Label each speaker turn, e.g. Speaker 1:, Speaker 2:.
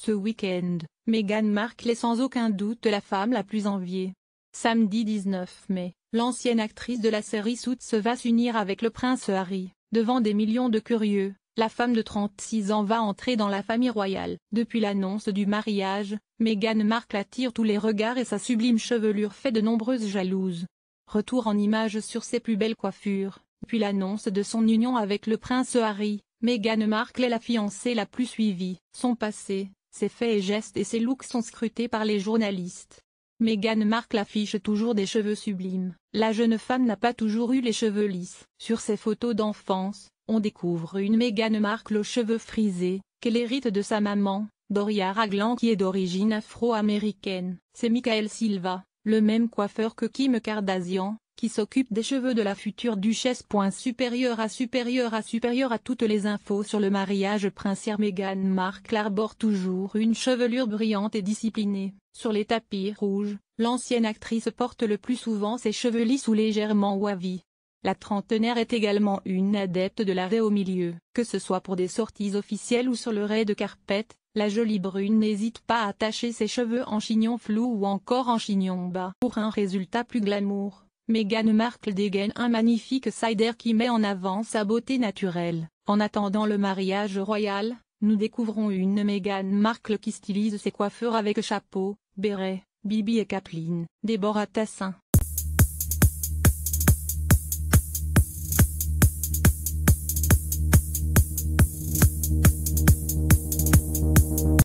Speaker 1: Ce week-end, Meghan Markle est sans aucun doute la femme la plus enviée. Samedi 19 mai, l'ancienne actrice de la série Suits va s'unir avec le prince Harry. Devant des millions de curieux, la femme de 36 ans va entrer dans la famille royale. Depuis l'annonce du mariage, Meghan Markle attire tous les regards et sa sublime chevelure fait de nombreuses jalouses. Retour en images sur ses plus belles coiffures. puis l'annonce de son union avec le prince Harry, Meghan Markle est la fiancée la plus suivie. Son passé, ses faits et gestes et ses looks sont scrutés par les journalistes. Meghan Markle affiche toujours des cheveux sublimes. La jeune femme n'a pas toujours eu les cheveux lisses. Sur ses photos d'enfance, on découvre une Meghan Markle aux cheveux frisés, qu'elle hérite de sa maman, Doria Raglan qui est d'origine afro-américaine. C'est Michael Silva, le même coiffeur que Kim Kardashian, qui s'occupe des cheveux de la future duchesse. Point supérieur à supérieur à supérieur à toutes les infos sur le mariage princière Meghan Markle arbore toujours une chevelure brillante et disciplinée. Sur les tapis rouges, l'ancienne actrice porte le plus souvent ses cheveux lisses ou légèrement wavy. La trentenaire est également une adepte de l'arrêt au milieu. Que ce soit pour des sorties officielles ou sur le raid de carpette, la jolie brune n'hésite pas à attacher ses cheveux en chignon flou ou encore en chignon bas pour un résultat plus glamour. Meghan Markle dégaine un magnifique cider qui met en avant sa beauté naturelle. En attendant le mariage royal, nous découvrons une Meghan Markle qui stylise ses coiffeurs avec chapeau, béret, bibi et capeline. Déborah Tassin